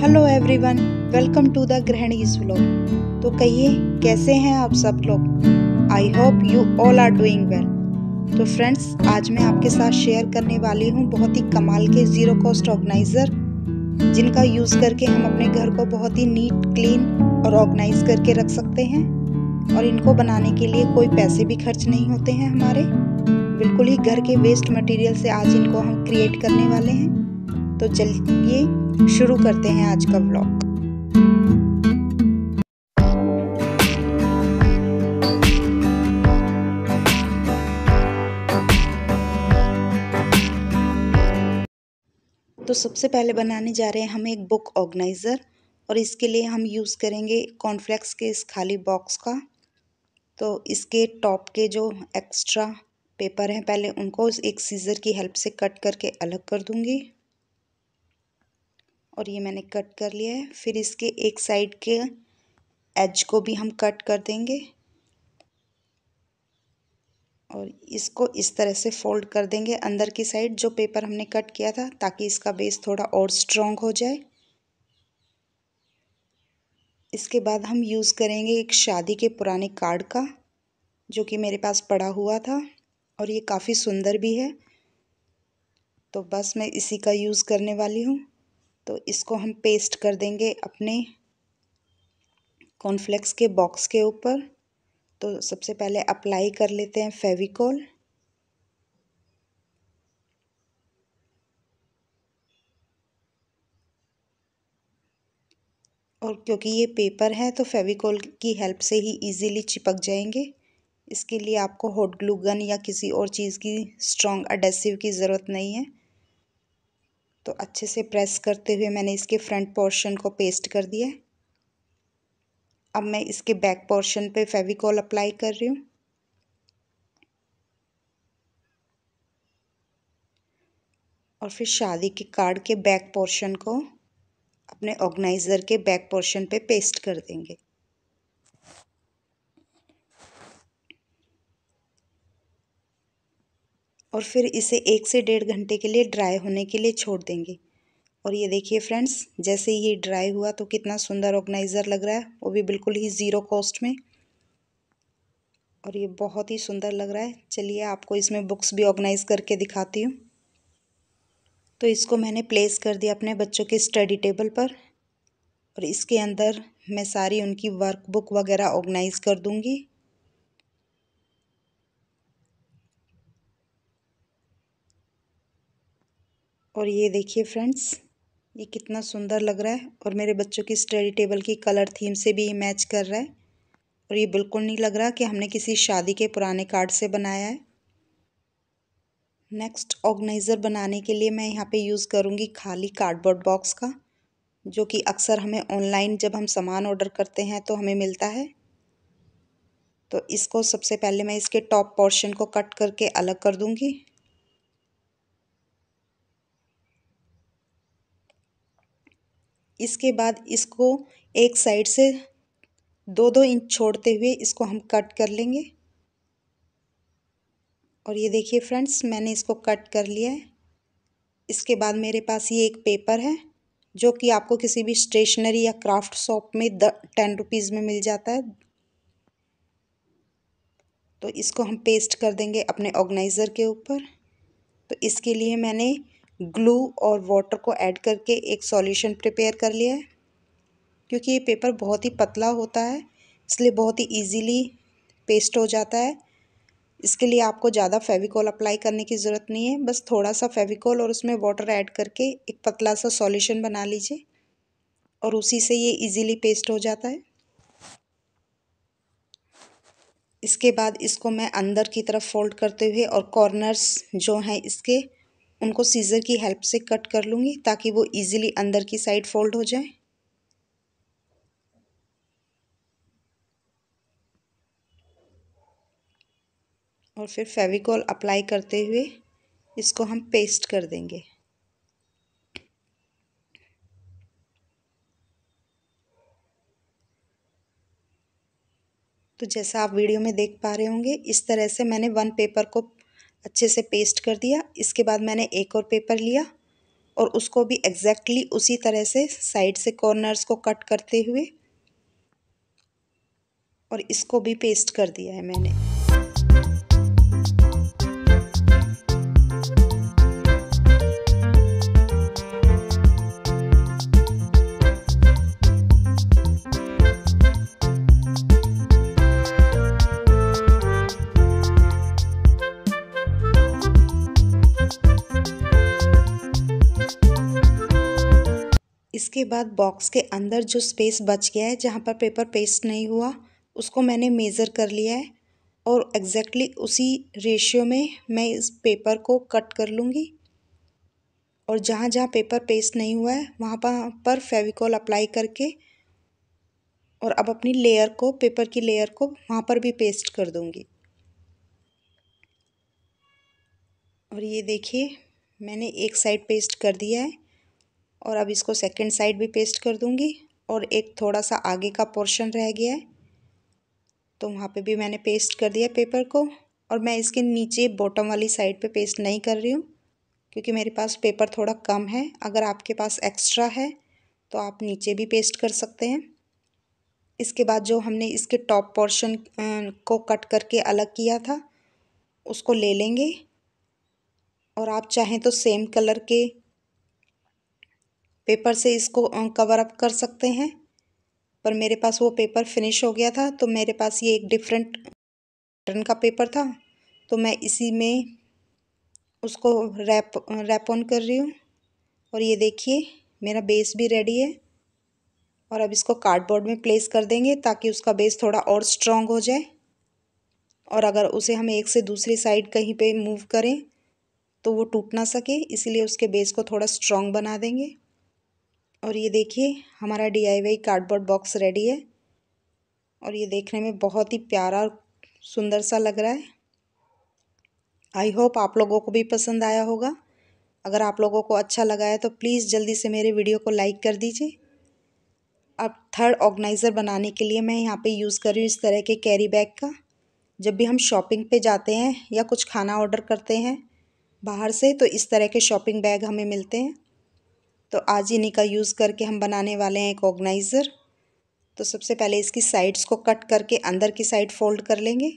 hello everyone welcome to the ग्रहणीज vlog तो कहिए कैसे हैं आप सब लोग I hope you all are doing well तो फ्रेंड्स आज मैं आपके साथ शेयर करने वाली हूँ बहुत ही कमाल के ज़ीरो कॉस्ट ऑर्गेनाइज़र जिनका यूज़ करके हम अपने घर को बहुत ही नीट क्लीन और ऑर्गेनाइज करके रख सकते हैं और इनको बनाने के लिए कोई पैसे भी खर्च नहीं होते हैं हमारे बिल्कुल ही घर के वेस्ट मटेरियल से आज इनको हम क्रिएट करने वाले हैं तो चलिए शुरू करते हैं आज का ब्लॉग तो सबसे पहले बनाने जा रहे हैं हम एक बुक ऑर्गेनाइज़र और इसके लिए हम यूज़ करेंगे कॉर्नफ्लेक्स के इस खाली बॉक्स का तो इसके टॉप के जो एक्स्ट्रा पेपर हैं पहले उनको एक सीज़र की हेल्प से कट करके अलग कर दूंगी और ये मैंने कट कर लिया है फिर इसके एक साइड के एज को भी हम कट कर देंगे और इसको इस तरह से फोल्ड कर देंगे अंदर की साइड जो पेपर हमने कट किया था ताकि इसका बेस थोड़ा और स्ट्रॉन्ग हो जाए इसके बाद हम यूज़ करेंगे एक शादी के पुराने कार्ड का जो कि मेरे पास पड़ा हुआ था और ये काफ़ी सुंदर भी है तो बस मैं इसी का यूज़ करने वाली हूँ तो इसको हम पेस्ट कर देंगे अपने कॉर्नफ्लेक्स के बॉक्स के ऊपर तो सबसे पहले अप्लाई कर लेते हैं फेविकोल और क्योंकि ये पेपर है तो फेविकोल की हेल्प से ही इजीली चिपक जाएंगे इसके लिए आपको हॉट ग्लू गन या किसी और चीज़ की स्ट्रॉन्ग एडेसिव की ज़रूरत नहीं है तो अच्छे से प्रेस करते हुए मैंने इसके फ्रंट पोर्शन को पेस्ट कर दिया अब मैं इसके बैक पोर्शन पे फेविकॉल अप्लाई कर रही हूँ और फिर शादी के कार्ड के बैक पोर्शन को अपने ऑर्गेनाइज़र के बैक पोर्शन पे पेस्ट कर देंगे और फिर इसे एक से डेढ़ घंटे के लिए ड्राई होने के लिए छोड़ देंगे और ये देखिए फ्रेंड्स जैसे ये ड्राई हुआ तो कितना सुंदर ऑर्गेनाइज़र लग रहा है वो भी बिल्कुल ही ज़ीरो कॉस्ट में और ये बहुत ही सुंदर लग रहा है चलिए आपको इसमें बुक्स भी ऑर्गेनाइज़ करके दिखाती हूँ तो इसको मैंने प्लेस कर दिया अपने बच्चों के स्टडी टेबल पर और इसके अंदर मैं सारी उनकी वर्क बुक वगैरह ऑर्गेनाइज़ कर दूँगी और ये देखिए फ्रेंड्स ये कितना सुंदर लग रहा है और मेरे बच्चों की स्टडी टेबल की कलर थीम से भी ये मैच कर रहा है और ये बिल्कुल नहीं लग रहा कि हमने किसी शादी के पुराने कार्ड से बनाया है नेक्स्ट ऑर्गेनाइज़र बनाने के लिए मैं यहाँ पे यूज़ करूँगी खाली कार्डबोर्ड बॉक्स का जो कि अक्सर हमें ऑनलाइन जब हम सामान ऑर्डर करते हैं तो हमें मिलता है तो इसको सबसे पहले मैं इसके टॉप पोर्शन को कट करके अलग कर दूँगी इसके बाद इसको एक साइड से दो दो इंच छोड़ते हुए इसको हम कट कर लेंगे और ये देखिए फ्रेंड्स मैंने इसको कट कर लिया है इसके बाद मेरे पास ये एक पेपर है जो कि आपको किसी भी स्टेशनरी या क्राफ्ट शॉप में द टेन रुपीज़ में मिल जाता है तो इसको हम पेस्ट कर देंगे अपने ऑर्गेनाइज़र के ऊपर तो इसके लिए मैंने ग्लू और वाटर को ऐड करके एक सॉल्यूशन प्रिपेयर कर लिया है क्योंकि ये पेपर बहुत ही पतला होता है इसलिए बहुत ही इजीली पेस्ट हो जाता है इसके लिए आपको ज़्यादा फेविकॉल अप्लाई करने की ज़रूरत नहीं है बस थोड़ा सा फेविकॉल और उसमें वाटर ऐड करके एक पतला सा सॉल्यूशन बना लीजिए और उसी से ये इजीली पेस्ट हो जाता है इसके बाद इसको मैं अंदर की तरफ फोल्ड करते हुए और कॉर्नर्स जो हैं इसके उनको सीज़र की हेल्प से कट कर लूँगी ताकि वो इजीली अंदर की साइड फोल्ड हो जाए और फिर फेविकॉल अप्लाई करते हुए इसको हम पेस्ट कर देंगे तो जैसा आप वीडियो में देख पा रहे होंगे इस तरह से मैंने वन पेपर को अच्छे से पेस्ट कर दिया इसके बाद मैंने एक और पेपर लिया और उसको भी एग्जैक्टली उसी तरह से साइड से कॉर्नर्स को कट करते हुए और इसको भी पेस्ट कर दिया है मैंने के बाद बॉक्स के अंदर जो स्पेस बच गया है जहाँ पर पेपर पेस्ट नहीं हुआ उसको मैंने मेज़र कर लिया है और एग्जैक्टली exactly उसी रेशियो में मैं इस पेपर को कट कर लूँगी और जहाँ जहाँ पेपर पेस्ट नहीं हुआ है वहाँ पर पर फेविकॉल अप्लाई करके और अब अपनी लेयर को पेपर की लेयर को वहाँ पर भी पेस्ट कर दूँगी और ये देखिए मैंने एक साइड पेस्ट कर दिया है और अब इसको सेकंड साइड भी पेस्ट कर दूंगी और एक थोड़ा सा आगे का पोर्शन रह गया है तो वहाँ पे भी मैंने पेस्ट कर दिया पेपर को और मैं इसके नीचे बॉटम वाली साइड पे पेस्ट नहीं कर रही हूँ क्योंकि मेरे पास पेपर थोड़ा कम है अगर आपके पास एक्स्ट्रा है तो आप नीचे भी पेस्ट कर सकते हैं इसके बाद जो हमने इसके टॉप पोर्शन को कट करके अलग किया था उसको ले लेंगे और आप चाहें तो सेम कलर के पेपर से इसको कवर अप कर सकते हैं पर मेरे पास वो पेपर फिनिश हो गया था तो मेरे पास ये एक डिफरेंट पैटर्न का पेपर था तो मैं इसी में उसको रैप रैप ऑन कर रही हूँ और ये देखिए मेरा बेस भी रेडी है और अब इसको कार्डबोर्ड में प्लेस कर देंगे ताकि उसका बेस थोड़ा और स्ट्रॉन्ग हो जाए और अगर उसे हम एक से दूसरी साइड कहीं पे मूव करें तो वो टूट ना सके इसीलिए उसके बेस को थोड़ा स्ट्रॉन्ग बना देंगे और ये देखिए हमारा D I Y cardboard box ready है और ये देखने में बहुत ही प्यारा और सुंदर सा लग रहा है आई होप आप लोगों को भी पसंद आया होगा अगर आप लोगों को अच्छा लगा है तो प्लीज़ जल्दी से मेरे वीडियो को लाइक कर दीजिए अब थर्ड ऑर्गेनाइज़र बनाने के लिए मैं यहाँ पे यूज़ कर रही हूँ इस तरह के कैरी बैग का जब भी हम शॉपिंग पे जाते हैं या कुछ खाना ऑर्डर करते हैं बाहर से तो इस तरह के शॉपिंग बैग हमें मिलते हैं तो आज इन्हीं का यूज़ करके हम बनाने वाले हैं एक ऑर्गेनाइज़र तो सबसे पहले इसकी साइड्स को कट करके अंदर की साइड फोल्ड कर लेंगे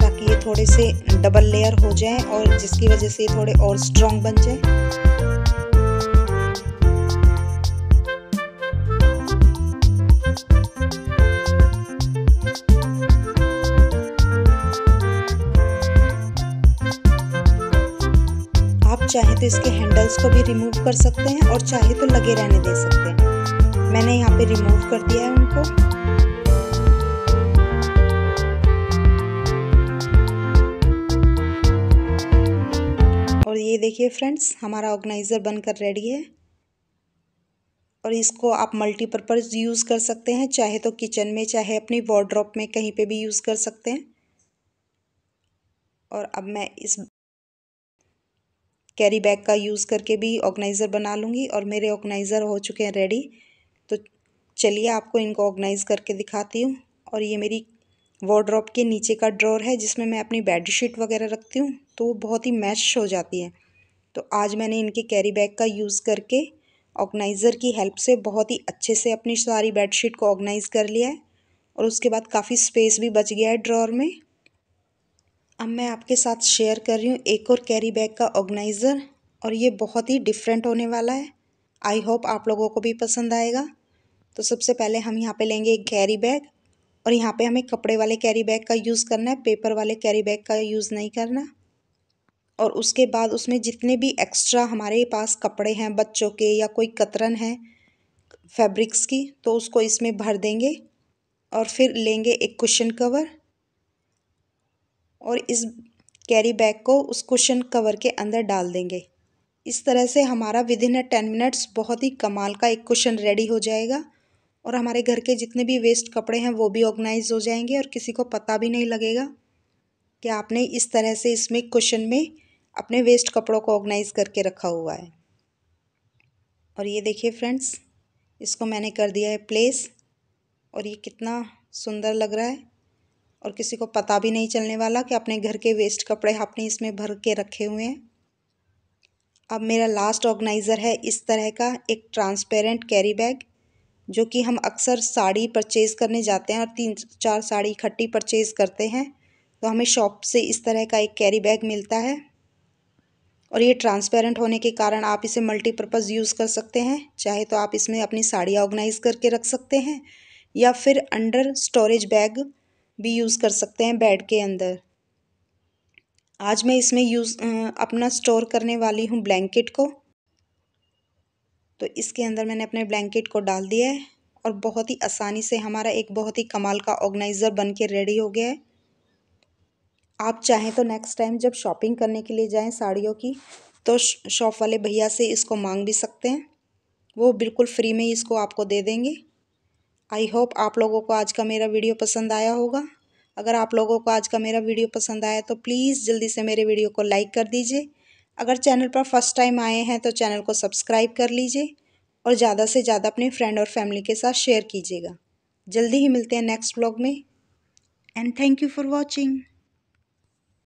ताकि ये थोड़े से डबल लेयर हो जाएं और जिसकी वजह से ये थोड़े और स्ट्रॉन्ग बन जाएं चाहे तो इसके हैंडल्स को भी रिमूव कर सकते हैं और चाहे तो लगे रहने दे सकते हैं मैंने यहाँ पे रिमूव कर दिया है उनको और ये देखिए फ्रेंड्स हमारा ऑर्गेनाइज़र बनकर रेडी है और इसको आप मल्टीपर्पज़ यूज़ कर सकते हैं चाहे तो किचन में चाहे अपनी वॉर्ड्रॉप में कहीं पे भी यूज़ कर सकते हैं और अब मैं इस कैरी बैग का यूज़ करके भी ऑर्गेनाइज़र बना लूँगी और मेरे ऑर्गेनाइज़र हो चुके हैं रेडी तो चलिए आपको इनको ऑर्गेनाइज़ करके दिखाती हूँ और ये मेरी वॉड्रॉप के नीचे का ड्रॉर है जिसमें मैं अपनी बेडशीट वगैरह रखती हूँ तो वो बहुत ही मैच हो जाती है तो आज मैंने इनके कैरी बैग का यूज़ करके ऑर्गेनाइज़र की हेल्प से बहुत ही अच्छे से अपनी सारी बेडशीट को ऑर्गेनाइज़ कर लिया है और उसके बाद काफ़ी स्पेस भी बच गया है ड्रॉर में अब मैं आपके साथ शेयर कर रही हूँ एक और कैरी बैग का ऑर्गेनाइज़र और ये बहुत ही डिफरेंट होने वाला है आई होप आप लोगों को भी पसंद आएगा तो सबसे पहले हम यहाँ पे लेंगे एक कैरी बैग और यहाँ पे हमें कपड़े वाले कैरी बैग का यूज़ करना है पेपर वाले कैरी बैग का यूज़ नहीं करना और उसके बाद उसमें जितने भी एक्स्ट्रा हमारे पास कपड़े हैं बच्चों के या कोई कतरन है फैब्रिक्स की तो उसको इसमें भर देंगे और फिर लेंगे एक कुशन कवर और इस कैरी बैग को उस क्वेश्चन कवर के अंदर डाल देंगे इस तरह से हमारा within a ten minutes बहुत ही कमाल का एक क्वेश्चन रेडी हो जाएगा और हमारे घर के जितने भी वेस्ट कपड़े हैं वो भी ऑर्गेनाइज हो जाएंगे और किसी को पता भी नहीं लगेगा कि आपने इस तरह से इसमें क्वेश्चन में अपने वेस्ट कपड़ों को ऑर्गेनाइज करके रखा हुआ है और ये देखिए फ्रेंड्स इसको मैंने कर दिया है प्लेस और ये कितना सुंदर लग रहा है और किसी को पता भी नहीं चलने वाला कि अपने घर के वेस्ट कपड़े आपने इसमें भर के रखे हुए हैं अब मेरा लास्ट ऑर्गेनाइज़र है इस तरह का एक ट्रांसपेरेंट कैरी बैग जो कि हम अक्सर साड़ी परचेज़ करने जाते हैं और तीन चार साड़ी इकट्ठी परचेज़ करते हैं तो हमें शॉप से इस तरह का एक कैरी बैग मिलता है और ये ट्रांसपेरेंट होने के कारण आप इसे मल्टीपर्पज़ यूज़ कर सकते हैं चाहे तो आप इसमें अपनी साड़ी ऑर्गेनाइज़ करके रख सकते हैं या फिर अंडर स्टोरेज बैग भी यूज़ कर सकते हैं बेड के अंदर आज मैं इसमें यूज़ अपना स्टोर करने वाली हूँ ब्लैंकेट को तो इसके अंदर मैंने अपने ब्लैंकेट को डाल दिया है और बहुत ही आसानी से हमारा एक बहुत ही कमाल का ऑर्गेनाइज़र बन के रेडी हो गया है आप चाहें तो नेक्स्ट टाइम जब शॉपिंग करने के लिए जाएं साड़ियों की तो शॉप वाले भैया से इसको मांग भी सकते हैं वो बिल्कुल फ्री में ही इसको आपको दे देंगे आई होप आप लोगों को आज का मेरा वीडियो पसंद आया होगा अगर आप लोगों को आज का मेरा वीडियो पसंद आया तो प्लीज़ जल्दी से मेरे वीडियो को लाइक कर दीजिए अगर चैनल पर फर्स्ट टाइम आए हैं तो चैनल को सब्सक्राइब कर लीजिए और ज़्यादा से ज़्यादा अपने फ्रेंड और फैमिली के साथ शेयर कीजिएगा जल्दी ही मिलते हैं नेक्स्ट ब्लॉग में and thank you for watching